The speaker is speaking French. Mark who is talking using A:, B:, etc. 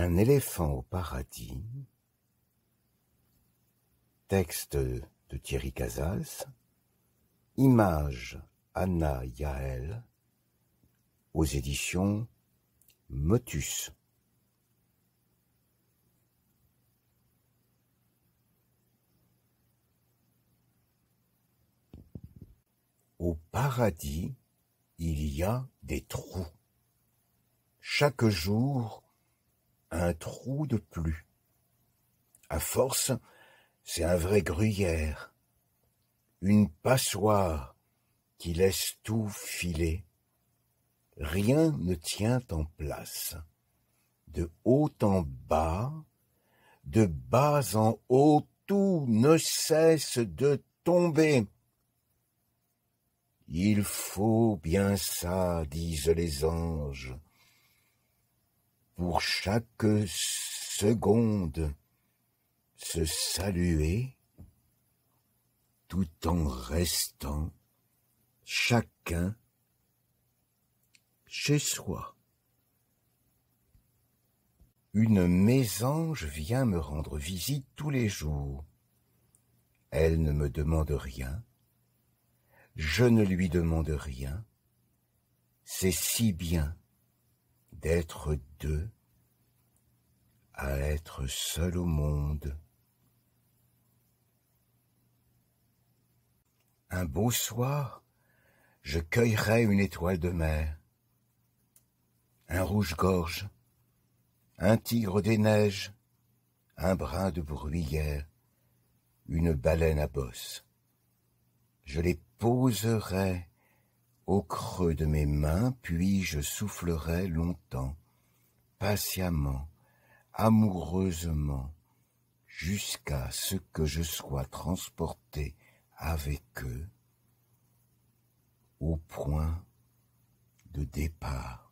A: Un éléphant au paradis. Texte de Thierry Casals. Image Anna Yael aux éditions Motus. Au paradis, il y a des trous. Chaque jour, un trou de plus. À force, c'est un vrai gruyère, une passoire qui laisse tout filer. Rien ne tient en place. De haut en bas, de bas en haut, tout ne cesse de tomber. Il faut bien ça, disent les anges pour chaque seconde se saluer tout en restant chacun chez soi. Une mésange vient me rendre visite tous les jours. Elle ne me demande rien. Je ne lui demande rien. C'est si bien d'être deux à être seul au monde. Un beau soir, je cueillerai une étoile de mer, un rouge-gorge, un tigre des neiges, un brin de bruyère, une baleine à bosse. Je les poserai au creux de mes mains, puis je soufflerai longtemps, patiemment, amoureusement jusqu'à ce que je sois transporté avec eux au point de départ.